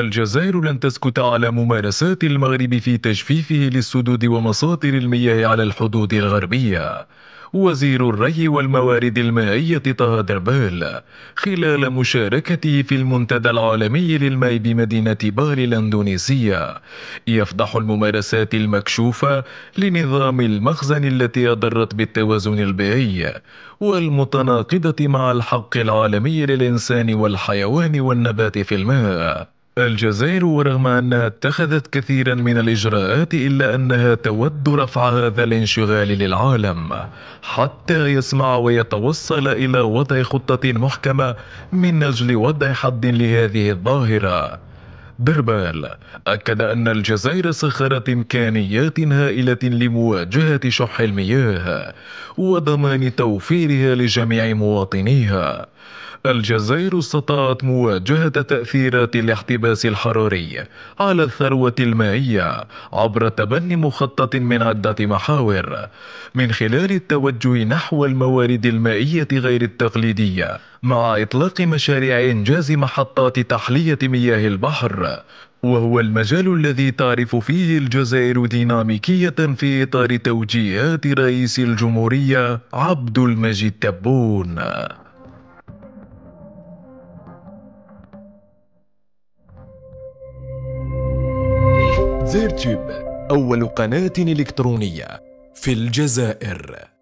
الجزائر لن تسكت على ممارسات المغرب في تجفيفه للسدود ومصادر المياه على الحدود الغربية وزير الري والموارد المائية طه دربال خلال مشاركته في المنتدى العالمي للماء بمدينة بالي الأندونيسية يفضح الممارسات المكشوفة لنظام المخزن التي أضرت بالتوازن البيئي والمتناقضة مع الحق العالمي للإنسان والحيوان والنبات في الماء الجزائر ورغم أنها اتخذت كثيرا من الإجراءات إلا أنها تود رفع هذا الانشغال للعالم حتى يسمع ويتوصل إلى وضع خطة محكمة من أجل وضع حد لهذه الظاهرة بربال أكد أن الجزائر سخرت إمكانيات هائلة لمواجهة شح المياه وضمان توفيرها لجميع مواطنيها الجزائر استطاعت مواجهة تأثيرات الاحتباس الحراري على الثروة المائية عبر تبني مخطط من عدة محاور من خلال التوجه نحو الموارد المائية غير التقليدية مع إطلاق مشاريع إنجاز محطات تحلية مياه البحر وهو المجال الذي تعرف فيه الجزائر ديناميكية في إطار توجيهات رئيس الجمهورية عبد المجيد تبون زيرتوب أول قناة إلكترونية في الجزائر